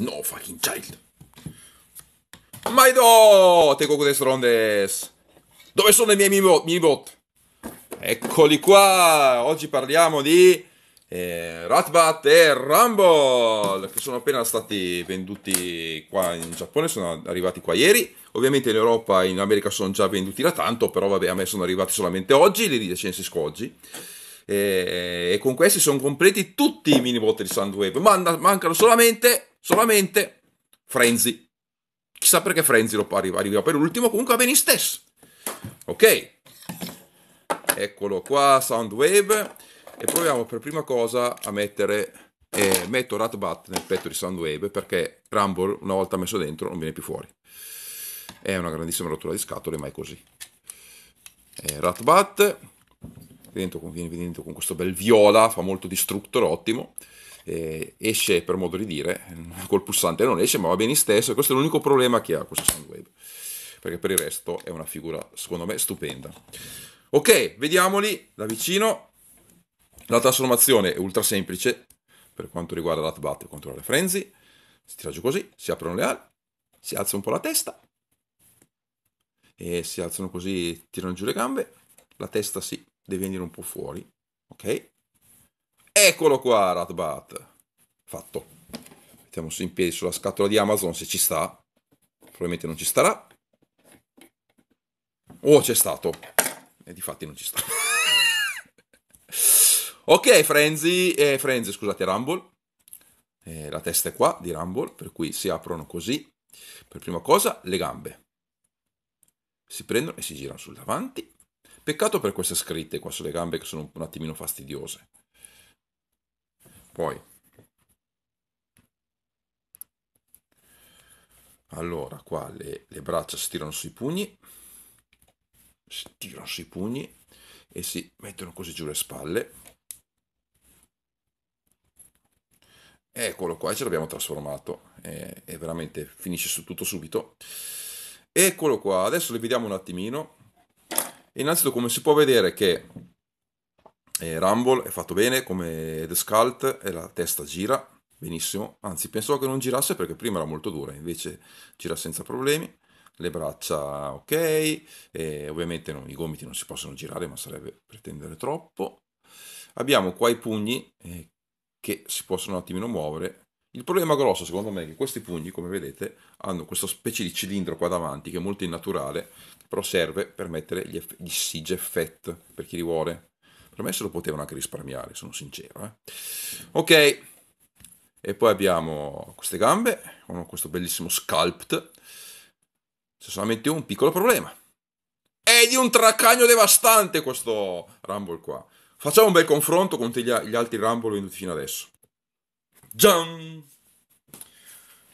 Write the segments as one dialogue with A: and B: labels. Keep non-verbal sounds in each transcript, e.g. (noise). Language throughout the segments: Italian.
A: No fucking child. Maido! Te coco d'estrondes. Dove sono i miei minibot? minibot? Eccoli qua. Oggi parliamo di eh, Ratbat e Rumble che sono appena stati venduti qua in Giappone, sono arrivati qua ieri. Ovviamente in Europa e in America sono già venduti da tanto, però vabbè, a me sono arrivati solamente oggi, li recensisco oggi. E, eh, e con questi sono completi tutti i minibot di Soundwave, mancano solamente Solamente Frenzy. Chissà perché Frenzy lo arriva, arriva per ultimo, comunque va bene stesso. Ok. Eccolo qua, Soundwave. E proviamo per prima cosa a mettere... Eh, metto Ratbat nel petto di Soundwave perché Rumble, una volta messo dentro, non viene più fuori. È una grandissima rottura di scatole, ma è così. Eh, Ratbat. viene dentro con questo bel viola, fa molto distruttore, ottimo eh, esce per modo di dire, (laughs) col pulsante non esce, ma va bene stesso, e questo è l'unico problema che ha questo Soundwave, perché per il resto è una figura secondo me stupenda. Ok, vediamoli da vicino. La trasformazione è ultra semplice per quanto riguarda l'atbat e controllare frenzy. Si tira giù così, si aprono le ali, si alza un po' la testa e si alzano così, tirano giù le gambe. La testa si sì, deve venire un po' fuori, ok? Eccolo qua, Ratbat. Fatto. Mettiamo su in piedi sulla scatola di Amazon se ci sta. Probabilmente non ci starà. Oh, c'è stato. E di fatti non ci sta. (laughs) ok, Frenzy, eh, Frenzy, scusate, Rumble. Eh, la testa è qua di Rumble, per cui si aprono così. Per prima cosa, le gambe. Si prendono e si girano sul davanti. Peccato per queste scritte qua sulle gambe che sono un attimino fastidiose poi allora qua le, le braccia si tirano sui pugni si tirano sui pugni e si mettono così giù le spalle eccolo qua ce l'abbiamo trasformato è, e veramente finisce su tutto subito eccolo qua adesso le vediamo un attimino innanzitutto come si può vedere che Rumble è fatto bene come The Sculpt e la testa gira benissimo. Anzi, pensavo che non girasse perché prima era molto dura, invece gira senza problemi. Le braccia ok, e ovviamente non, i gomiti non si possono girare, ma sarebbe pretendere troppo. Abbiamo qua i pugni eh, che si possono un attimino muovere. Il problema grosso secondo me è che questi pugni, come vedete, hanno questa specie di cilindro qua davanti che è molto innaturale, però serve per mettere gli, eff- gli siege effect per chi li vuole per me se lo potevano anche risparmiare, sono sincero. Eh. Ok, e poi abbiamo queste gambe, con questo bellissimo sculpt. C'è solamente un piccolo problema. È di un tracagno devastante questo Rumble qua. Facciamo un bel confronto con tutti gli altri Rumble venduti fino adesso. Gian!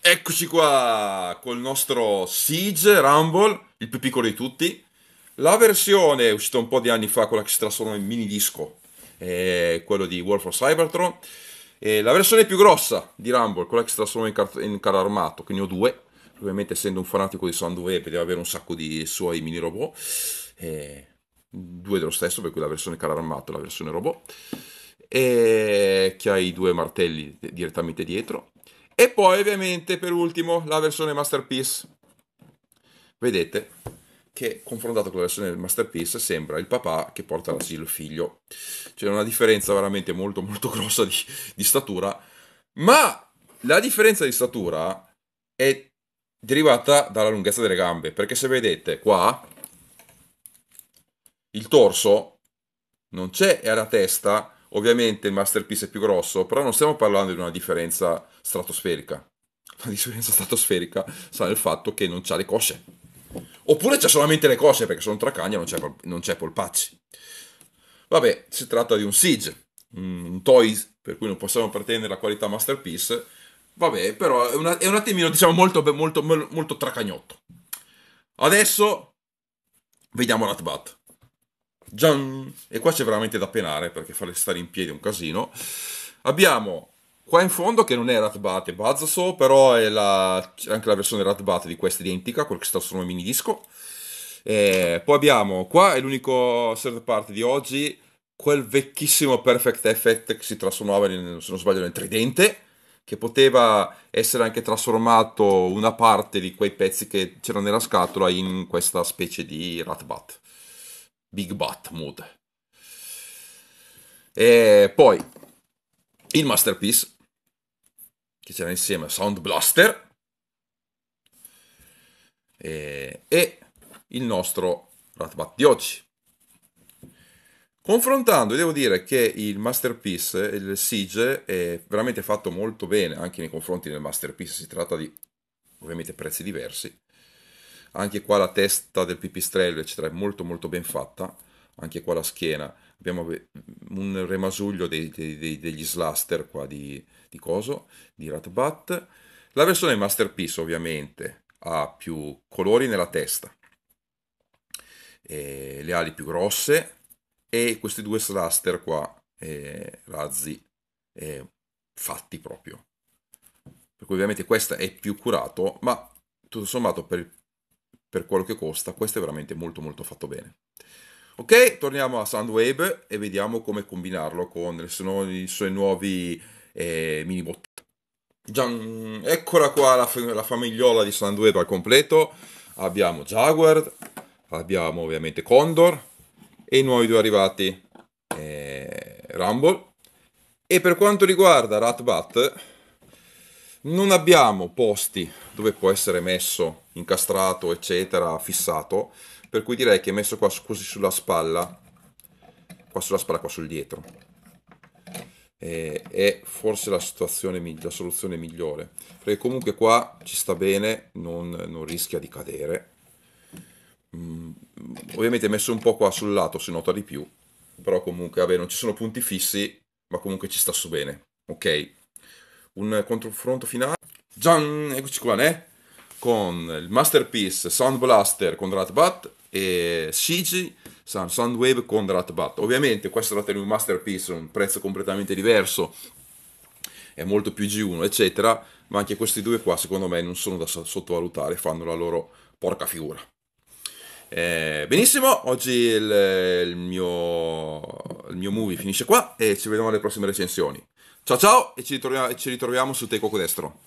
A: Eccoci qua col nostro Siege Rumble, il più piccolo di tutti. La versione uscita un po' di anni fa, quella che si trasforma in mini disco, eh, quello di War of Cybertron. Eh, la versione più grossa di Rumble, quella che si trasforma in, car- in carro armato, che ne ho due. Ovviamente, essendo un fanatico di Soundwave, deve avere un sacco di suoi mini robot. Eh, due dello stesso, per cui la versione carro armato e la versione robot. E che ha i due martelli direttamente dietro. E poi, ovviamente, per ultimo, la versione Masterpiece. Vedete, che confrontato con la versione del Masterpiece sembra il papà che porta all'asilo il figlio. C'è una differenza veramente molto molto (laughs) grossa di, di statura, ma la differenza di statura è derivata dalla lunghezza delle gambe, perché se vedete qua il torso non c'è, è alla testa, ovviamente il masterpiece è più grosso, però non stiamo parlando di una differenza stratosferica. La differenza stratosferica sta nel fatto che non c'ha le cosce. Oppure c'è solamente le cose, perché sono Tracagna non c'è, non c'è Polpacci. Vabbè, si tratta di un Siege, mm, un Toys, per cui non possiamo pretendere la qualità Masterpiece. Vabbè, però è, una, è un attimino, diciamo, molto, molto, molto tracagnotto. Adesso vediamo l'Atbat. Gian! E qua c'è veramente da penare, perché fare stare in piedi è un casino. Abbiamo Qua in fondo che non è Ratbat, è Buzzsaw, però è la, anche la versione Ratbat di questa identica, quel che sta solo nel mini disco. Eh, poi abbiamo, qua è l'unico third party di oggi, quel vecchissimo Perfect Effect che si trasformava, in, se non sbaglio, nel tridente, che poteva essere anche trasformato una parte di quei pezzi che c'erano nella scatola in questa specie di Ratbat. Big Bat Mood. E poi il Masterpiece che c'era insieme a Sound Blaster e, e il nostro Ratbat di oggi. Confrontando, devo dire che il Masterpiece, il Siege, è veramente fatto molto bene anche nei confronti del Masterpiece, si tratta di ovviamente prezzi diversi. Anche qua la testa del pipistrello, eccetera, è molto molto ben fatta anche qua la schiena, abbiamo eh, un remasuglio dei, dei, degli slaster qua di, di coso, di Ratbat. La versione Masterpiece ovviamente ha più colori nella testa, e le ali più grosse e questi due slaster qua, eh, razzi, eh, fatti proprio. Per cui ovviamente questa è più curato, ma tutto sommato per, per quello che costa, questo è veramente molto molto fatto bene. Ok, torniamo a Soundwave e vediamo come combinarlo con le sue, i suoi nuovi eh, mini bottoni. Gian... Eccola qua la, la, famigliola di Soundwave al completo. Abbiamo Jaguar, abbiamo ovviamente Condor e i nuovi due arrivati, eh, Rumble. E per quanto riguarda Ratbat, non abbiamo posti dove può essere messo incastrato, eccetera, fissato, per cui direi che messo qua così sulla spalla, qua sulla spalla, qua sul dietro, eh, è forse la, la, soluzione migliore, perché comunque qua ci sta bene, non, non rischia di cadere, mm, ovviamente messo un po' qua sul lato si nota di più, però comunque, vabbè, non ci sono punti fissi, ma comunque ci sta su bene, ok? Un controfronto finale. Gian, eccoci qua, eh? con il masterpiece Sound Blaster con Ratbat e Shiji Soundwave con Ratbat. Ovviamente questo è un masterpiece, un prezzo completamente diverso, è molto più G1 eccetera, ma anche questi due qua secondo me non sono da sottovalutare, fanno la loro porca figura. Eh, benissimo, oggi il, il, mio, il mio movie finisce qua e ci vediamo alle prossime recensioni. Ciao ciao e ci ritroviamo, ci ritroviamo su Teco Destro.